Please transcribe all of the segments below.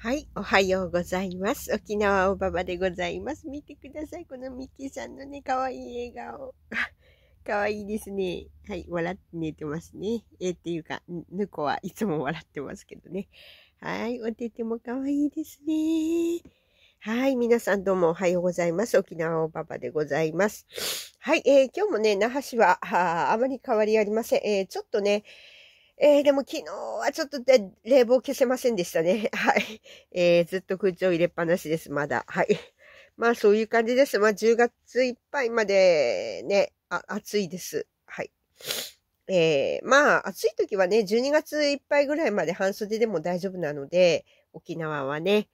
はい、おはようございます。沖縄おばばでございます。見てください。このミッキーさんのね、かわいい笑顔。かわいいですね。はい、笑って寝てますね。えー、っていうか、ぬこはいつも笑ってますけどね。はい、おててもかわいいですね。はい。皆さんどうもおはようございます。沖縄おばばでございます。はい。えー、今日もね、那覇市は、あまり変わりありません。えー、ちょっとね、えー、でも昨日はちょっとで冷房消せませんでしたね。はい。えー、ずっと空調入れっぱなしです、まだ。はい。まあそういう感じです。まあ10月いっぱいまでね、あ暑いです。はい。えー、まあ暑い時はね、12月いっぱいぐらいまで半袖でも大丈夫なので、沖縄はね。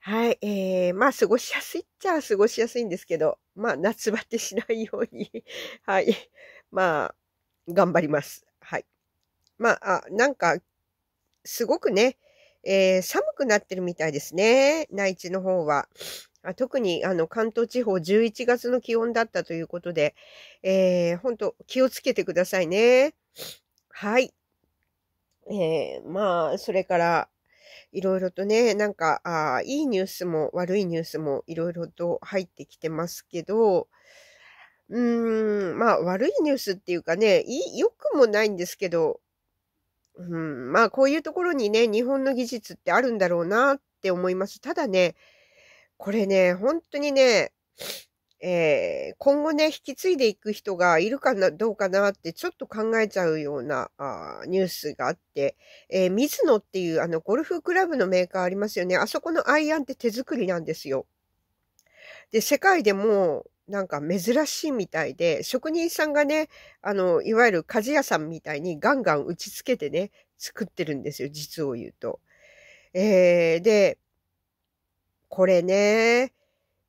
はい、えー、まあ過ごしやすいっちゃ過ごしやすいんですけど、まあ夏バテしないように はい、まあ頑張ります。まあ、あなんか、すごくね、えー、寒くなってるみたいですね。内地の方は。あ特にあの関東地方11月の気温だったということで、えー、本当気をつけてくださいね。はい。えー、まあ、それから、いろいろとね、なんか、あいいニュースも悪いニュースもいろいろと入ってきてますけど、うーん、まあ悪いニュースっていうかね、良くもないんですけど、うん、まあこういうところにね、日本の技術ってあるんだろうなって思います。ただね、これね、本当にね、えー、今後ね、引き継いでいく人がいるかな、どうかなってちょっと考えちゃうようなあニュースがあって、えー、水野っていうあのゴルフクラブのメーカーありますよね。あそこのアイアンって手作りなんですよ。で、世界でもなんか珍しいみたいで、職人さんがね、あの、いわゆる鍛冶屋さんみたいにガンガン打ち付けてね、作ってるんですよ、実を言うと。えー、で、これね、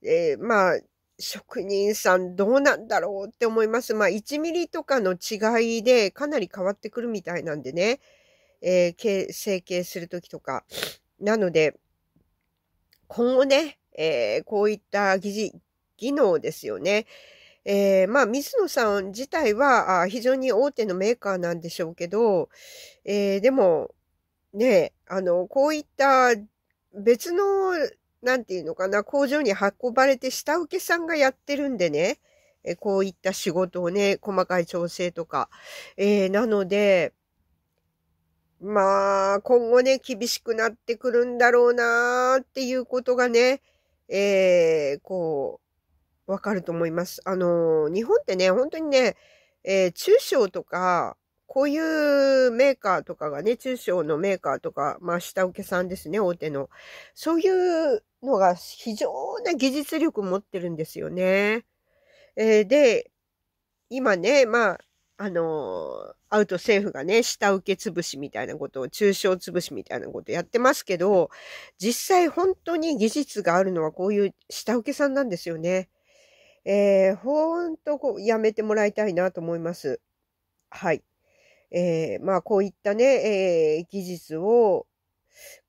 えー、まあ、職人さんどうなんだろうって思います。まあ、1ミリとかの違いでかなり変わってくるみたいなんでね、えー、成形するときとか。なので、今後ね、えー、こういった技技能ですよね。えー、まあ、水野さん自体は非常に大手のメーカーなんでしょうけど、えー、でも、ね、あの、こういった別の、なんていうのかな、工場に運ばれて下請けさんがやってるんでね、えこういった仕事をね、細かい調整とか。えー、なので、まあ、今後ね、厳しくなってくるんだろうなっていうことがね、えー、こう、わかると思います。あの日本ってね、本当にね、えー、中小とか、こういうメーカーとかがね、中小のメーカーとか、まあ、下請けさんですね、大手の。そういうのが非常な技術力持ってるんですよね。えー、で、今ね、まあ、あのアウト政府がね、下請け潰しみたいなことを、中小潰しみたいなことやってますけど、実際本当に技術があるのはこういう下請けさんなんですよね。えー、ほんとこうやめてもらいたいなと思います。はい。えー、まあ、こういったね、えー、技術を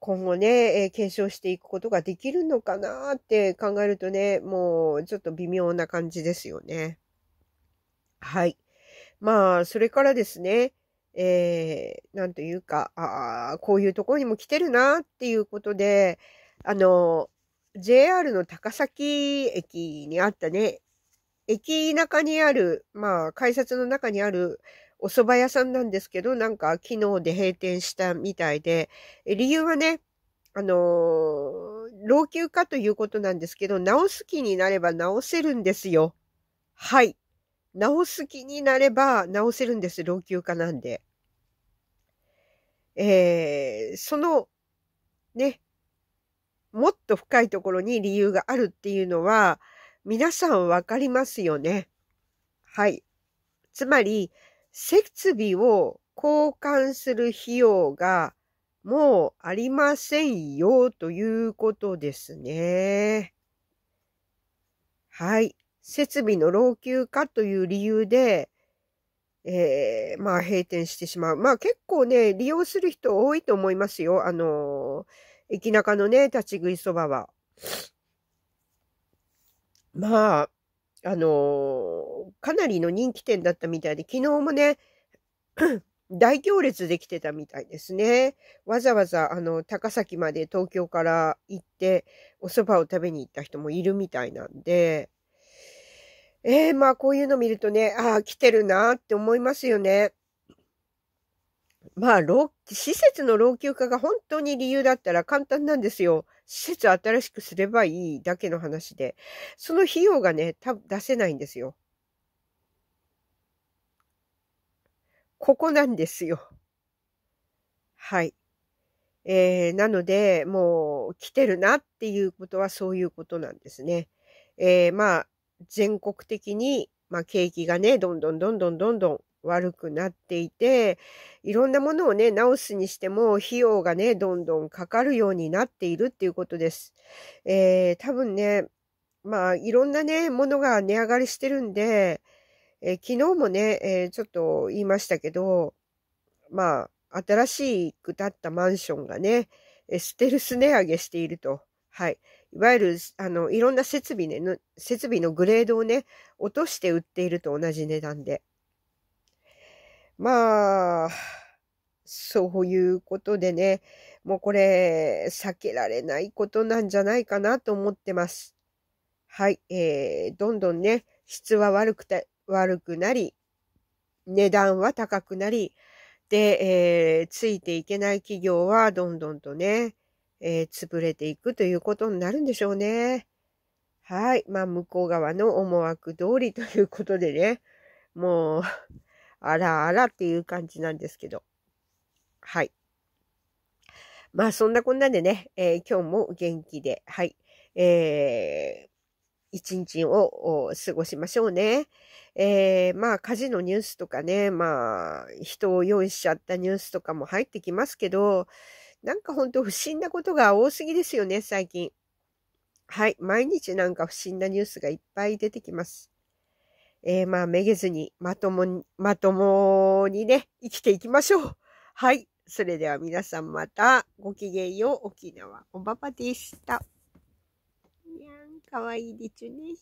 今後ね、えー、継承していくことができるのかなって考えるとね、もうちょっと微妙な感じですよね。はい。まあ、それからですね、えー、なんというか、ああ、こういうところにも来てるなっていうことで、あの、JR の高崎駅にあったね、駅中にある、まあ、改札の中にあるお蕎麦屋さんなんですけど、なんか昨日で閉店したみたいで、理由はね、あのー、老朽化ということなんですけど、直す気になれば直せるんですよ。はい。直す気になれば直せるんです。老朽化なんで。えー、その、ね、もっと深いところに理由があるっていうのは、皆さんわかりますよね。はい。つまり、設備を交換する費用がもうありませんよということですね。はい。設備の老朽化という理由で、えー、まあ閉店してしまう。まあ結構ね、利用する人多いと思いますよ。あのー、駅中のね、立ち食いそばは。まあ、あのかなりの人気店だったみたいで、昨日もね、大行列できてたみたいですね。わざわざ、あの、高崎まで東京から行って、お蕎麦を食べに行った人もいるみたいなんで、えー、まあ、こういうの見るとね、ああ、来てるなって思いますよね。まあ、老、施設の老朽化が本当に理由だったら簡単なんですよ。施設新しくすればいいだけの話で、その費用がね、多分出せないんですよ。ここなんですよ。はい。えー、なので、もう来てるなっていうことはそういうことなんですね。えー、まあ、全国的に、まあ、景気がね、どんどんどんどんどんどん悪くなっていて、いろんなものをね、直すにしても費用がね、どんどんかかるようになっているっていうことです。えー、多分ね、まあ、いろんなね、ものが値上がりしてるんで、えー、昨日もね、えー、ちょっと言いましたけど、まあ、新しく建ったマンションがね、えステルス値上げしていると。はい。いわゆる、あの、いろんな設備ね、設備のグレードをね、落として売っていると同じ値段で。まあ、そういうことでね、もうこれ、避けられないことなんじゃないかなと思ってます。はい、えー、どんどんね、質は悪くて、悪くなり、値段は高くなり、で、えー、ついていけない企業はどんどんとね、えー、潰れていくということになるんでしょうね。はい。まあ、向こう側の思惑通りということでね、もうあらあらっていう感じなんですけど。はい。まあそんなこんなでね、えー、今日も元気で、はい。えー、一日を過ごしましょうね。えー、まあ火事のニュースとかね、まあ人を用意しちゃったニュースとかも入ってきますけど、なんかほんと不審なことが多すぎですよね、最近。はい。毎日なんか不審なニュースがいっぱい出てきます。えー、まあ、めげずに、まともに、まともにね、生きていきましょう。はい。それでは皆さんまた、ごきげんよう。沖縄おばばでした。にゃん、かわいいでちゅね。